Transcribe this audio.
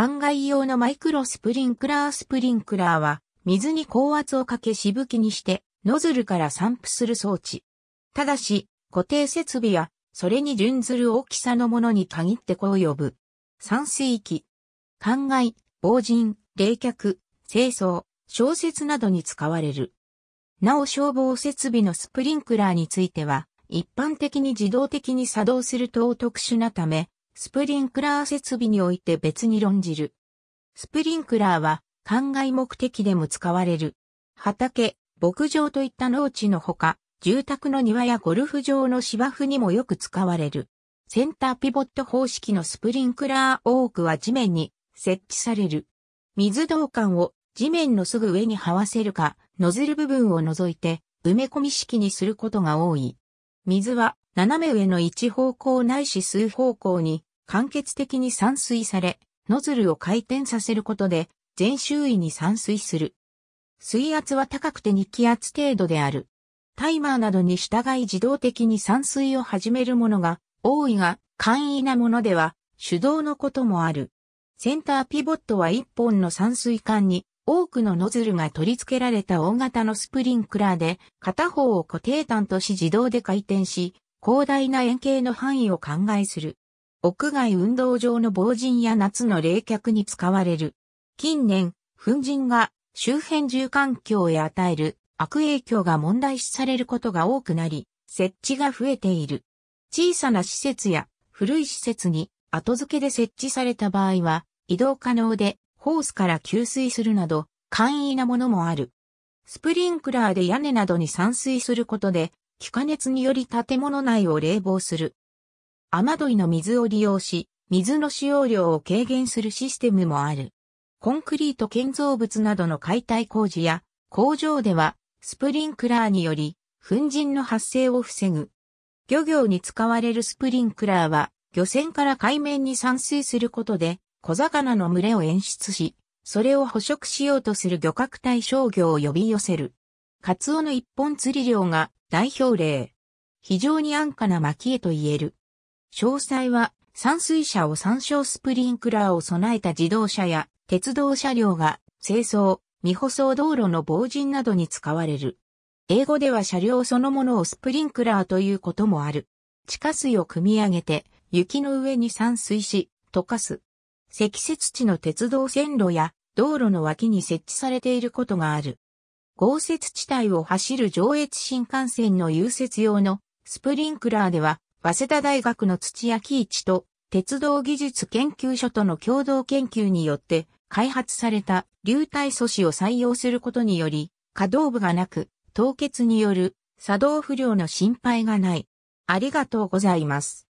灌漑用のマイクロスプリンクラースプリンクラーは、水に高圧をかけしぶきにして、ノズルから散布する装置。ただし、固定設備や、それに準ずる大きさのものに限ってこう呼ぶ。散水器。灌漑、防塵、冷却、清掃、小説などに使われる。なお消防設備のスプリンクラーについては、一般的に自動的に作動する等特殊なため、スプリンクラー設備において別に論じる。スプリンクラーは、灌漑目的でも使われる。畑、牧場といった農地のほか、住宅の庭やゴルフ場の芝生にもよく使われる。センターピボット方式のスプリンクラー多くは地面に設置される。水道管を地面のすぐ上に這わせるか、ノズル部分を除いて埋め込み式にすることが多い。水は斜め上の一方向ないし数方向に間欠的に散水され、ノズルを回転させることで、全周囲に散水する。水圧は高くて2気圧程度である。タイマーなどに従い自動的に散水を始めるものが多いが、簡易なものでは手動のこともある。センターピボットは1本の散水管に多くのノズルが取り付けられた大型のスプリンクラーで片方を固定端とし自動で回転し、広大な円形の範囲を考えする。屋外運動場の防塵や夏の冷却に使われる。近年、粉塵が周辺住環境へ与える悪影響が問題視されることが多くなり、設置が増えている。小さな施設や古い施設に後付けで設置された場合は移動可能でホースから給水するなど簡易なものもある。スプリンクラーで屋根などに散水することで気化熱により建物内を冷房する。雨どいの水を利用し、水の使用量を軽減するシステムもある。コンクリート建造物などの解体工事や工場ではスプリンクラーにより粉塵の発生を防ぐ。漁業に使われるスプリンクラーは漁船から海面に散水することで小魚の群れを演出し、それを捕食しようとする漁獲対象魚を呼び寄せる。カツオの一本釣り漁が代表例。非常に安価な薪へと言える。詳細は散水車を参照スプリンクラーを備えた自動車や鉄道車両が清掃、未舗装道路の防塵などに使われる。英語では車両そのものをスプリンクラーということもある。地下水を汲み上げて雪の上に散水し、溶かす。積雪地の鉄道線路や道路の脇に設置されていることがある。豪雪地帯を走る上越新幹線の融雪用のスプリンクラーでは早稲田大学の土屋喜一と、鉄道技術研究所との共同研究によって、開発された流体素子を採用することにより、可動部がなく、凍結による作動不良の心配がない。ありがとうございます。